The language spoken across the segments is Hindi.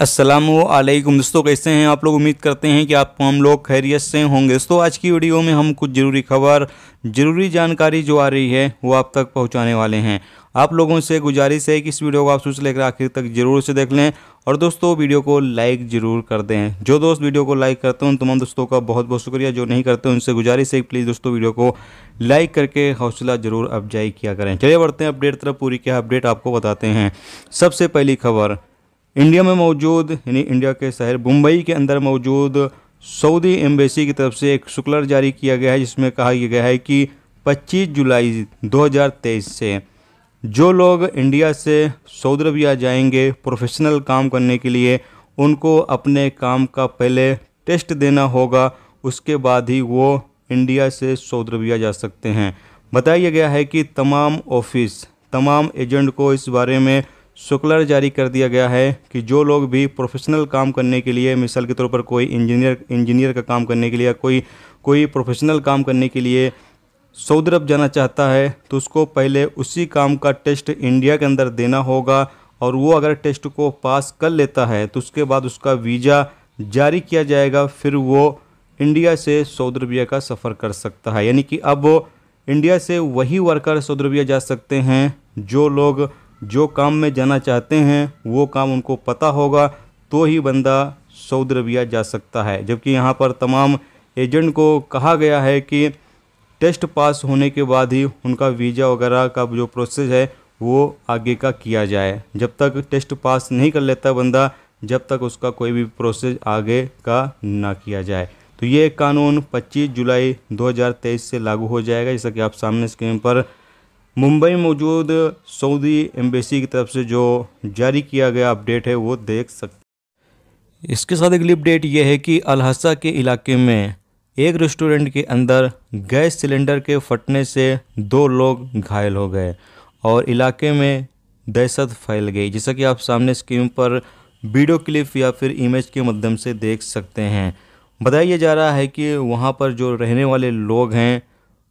असलम दोस्तों कैसे हैं आप लोग उम्मीद करते हैं कि आप हम लोग खैरियत से होंगे दोस्तों आज की वीडियो में हम कुछ ज़रूरी खबर ज़रूरी जानकारी जो आ रही है वो आप तक पहुंचाने वाले हैं आप लोगों से गुजारिश है कि इस वीडियो को आप सोच लेकर आखिर तक ज़रूर से देख लें और दोस्तों वीडियो को लाइक ज़रूर कर दें जो दोस्त वीडियो को लाइक करते हैं उन तमाम दोस्तों का बहुत बहुत शुक्रिया जो नहीं करते उनसे गुजारिश है प्लीज़ दोस्तों वीडियो को लाइक करके हौसला ज़रूर अफजाई किया करें चलिए बढ़ते हैं अपडेट तरफ पूरी क्या अपडेट आपको बताते हैं सबसे पहली खबर इंडिया में मौजूद यानी इंडिया के शहर मुंबई के अंदर मौजूद सऊदी एम्बेसी की तरफ से एक शुक्लर जारी किया गया है जिसमें कहा गया है कि 25 जुलाई 2023 से जो लोग इंडिया से सऊदी अरबिया जाएंगे प्रोफेशनल काम करने के लिए उनको अपने काम का पहले टेस्ट देना होगा उसके बाद ही वो इंडिया से सऊदी अरबिया जा सकते हैं बताया गया है कि तमाम ऑफिस तमाम एजेंट को इस बारे में सुकलर जारी कर दिया गया है कि जो लोग भी प्रोफेशनल काम करने के लिए मिसाल के तौर पर कोई इंजीनियर इंजीनियर का काम करने के लिए कोई कोई प्रोफेशनल काम करने के लिए सऊदी अरब जाना चाहता है तो उसको पहले उसी काम का टेस्ट इंडिया के अंदर देना होगा और वो अगर टेस्ट को पास कर लेता है तो उसके बाद उसका वीज़ा जारी किया जाएगा फिर वो इंडिया से सऊदी अरबिया का सफ़र कर सकता है यानी कि अब इंडिया से वही वर्कर सऊदी अरबिया जा सकते हैं जो लोग जो काम में जाना चाहते हैं वो काम उनको पता होगा तो ही बंदा सऊदी अरबिया जा सकता है जबकि यहाँ पर तमाम एजेंट को कहा गया है कि टेस्ट पास होने के बाद ही उनका वीज़ा वगैरह का जो प्रोसेस है वो आगे का किया जाए जब तक टेस्ट पास नहीं कर लेता बंदा जब तक उसका कोई भी प्रोसेस आगे का ना किया जाए तो ये कानून 25 जुलाई 2023 से लागू हो जाएगा जैसा कि आप सामने स्क्रीन पर मुंबई में मौजूद सऊदी एम्बेसी की तरफ से जो जारी किया गया अपडेट है वो देख सकते इसके साथ अगली अपडेट ये है कि अलहसा के इलाके में एक रेस्टोरेंट के अंदर गैस सिलेंडर के फटने से दो लोग घायल हो गए और इलाके में दहशत फैल गई जैसा कि आप सामने स्क्रीन पर वीडियो क्लिप या फिर इमेज के माध्यम से देख सकते हैं बताया जा रहा है कि वहाँ पर जो रहने वाले लोग हैं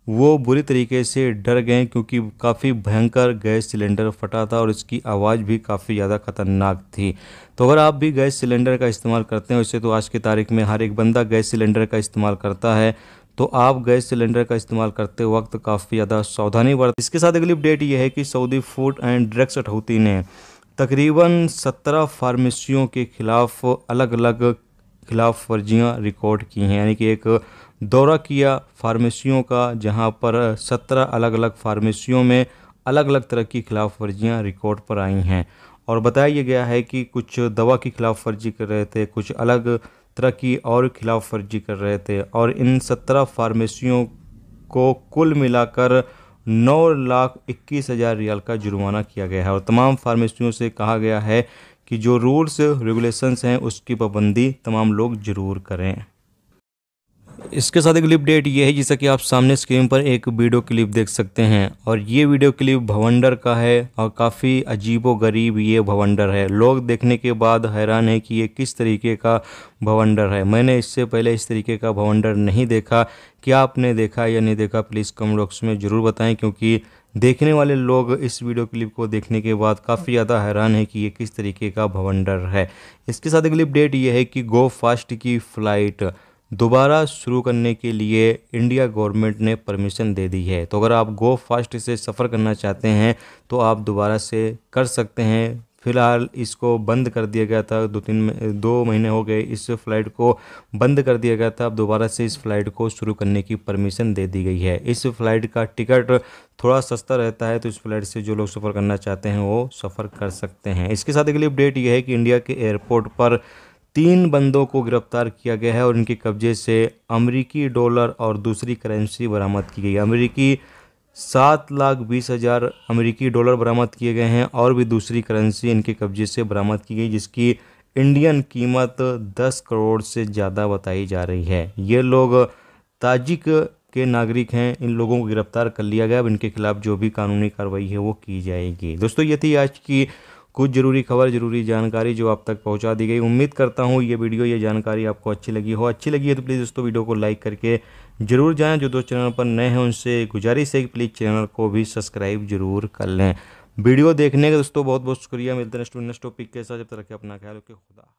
वो बुरी तरीके से डर गए क्योंकि काफ़ी भयंकर गैस सिलेंडर फटा था और इसकी आवाज़ भी काफ़ी ज़्यादा ख़तरनाक थी तो अगर आप भी गैस सिलेंडर का इस्तेमाल करते हैं वैसे तो आज की तारीख में हर एक बंदा गैस सिलेंडर का इस्तेमाल करता है तो आप गैस सिलेंडर का इस्तेमाल करते वक्त काफ़ी ज़्यादा सावधानी बरत इसके साथ अगली अपडेट ये है कि सऊदी फूड एंड ड्रग्स अठौती ने तकरीबन सत्रह फार्मेसियों के खिलाफ अलग अलग खिलाफ वर्जियाँ रिकॉर्ड की हैं यानी कि एक दौरा किया फार्मेसियों का जहां पर सत्रह अलग अलग फार्मेसियों में अलग अलग तरह की खिलाफ वर्जियाँ रिकॉर्ड पर आई हैं और बताया गया है कि कुछ दवा की खिलाफ वर्जी कर रहे थे कुछ अलग तरह की और खिलाफ वर्जी कर रहे थे और इन सत्रह फार्मेसियों को कुल मिलाकर नौ लाख इक्कीस हज़ार रियाल का जुर्माना किया गया है और तमाम फार्मेसियों से कहा गया है कि जो रूल्स रेगुलेशंस हैं उसकी पाबंदी तमाम लोग ज़रूर करें इसके साथ एक क्लिप डेट ये है जैसा कि आप सामने स्क्रीन पर एक वीडियो क्लिप देख सकते हैं और ये वीडियो क्लिप भवंडर का है और काफ़ी व गरीब ये भवंडर है लोग देखने के बाद हैरान है कि ये किस तरीके का भवंडर है मैंने इससे पहले इस तरीके का भवंडर नहीं देखा क्या आपने देखा या नहीं देखा प्लीज़ कमेंट बॉक्स में ज़रूर बताएँ क्योंकि देखने वाले लोग इस वीडियो क्लिप को देखने के बाद काफ़ी ज़्यादा हैरान है कि ये किस तरीके का भवंडर है इसके साथ एक क्लिप डेट ये है कि गो फास्ट की फ़्लाइट दोबारा शुरू करने के लिए इंडिया गवर्नमेंट ने परमिशन दे दी है तो अगर आप गो फास्ट से सफ़र करना चाहते हैं तो आप दोबारा से कर सकते हैं फिलहाल इसको बंद कर दिया गया था दो तीन दो महीने हो गए इस फ्लाइट को बंद कर दिया गया था अब दोबारा से इस फ्लाइट को शुरू करने की परमिशन दे दी गई है इस फ्लाइट का टिकट थोड़ा सस्ता रहता है तो इस फ्लाइट से जो लोग सफ़र करना चाहते हैं वो सफ़र कर सकते हैं इसके साथ अगली अपडेट यह है कि इंडिया के एयरपोर्ट पर तीन बंदों को गिरफ्तार किया गया है और इनके कब्जे से अमेरिकी डॉलर और दूसरी करेंसी बरामद की गई अमेरिकी सात लाख बीस हज़ार अमरीकी डॉलर बरामद किए गए हैं और भी दूसरी करेंसी इनके कब्जे से बरामद की गई जिसकी इंडियन कीमत दस करोड़ से ज़्यादा बताई जा रही है ये लोग ताजिक के नागरिक हैं इन लोगों को गिरफ्तार कर लिया गया अब इनके खिलाफ़ जो भी कानूनी कार्रवाई है वो की जाएगी दोस्तों ये थी आज की कुछ ज़रूरी खबर ज़रूरी जानकारी जो आप तक पहुंचा दी गई उम्मीद करता हूं ये वीडियो ये जानकारी आपको अच्छी लगी हो अच्छी लगी है तो प्लीज़ दोस्तों वीडियो को लाइक करके जरूर जाएं जो दोस्त चैनल पर नए हैं उनसे गुजारिश है कि प्लीज़ चैनल को भी सब्सक्राइब जरूर कर लें वीडियो देखने का दोस्तों बहुत बहुत शुक्रिया मिलते हैं नेक्स्ट टॉपिक के साथ जब तक रखें अपना ख्याल रखें खुदा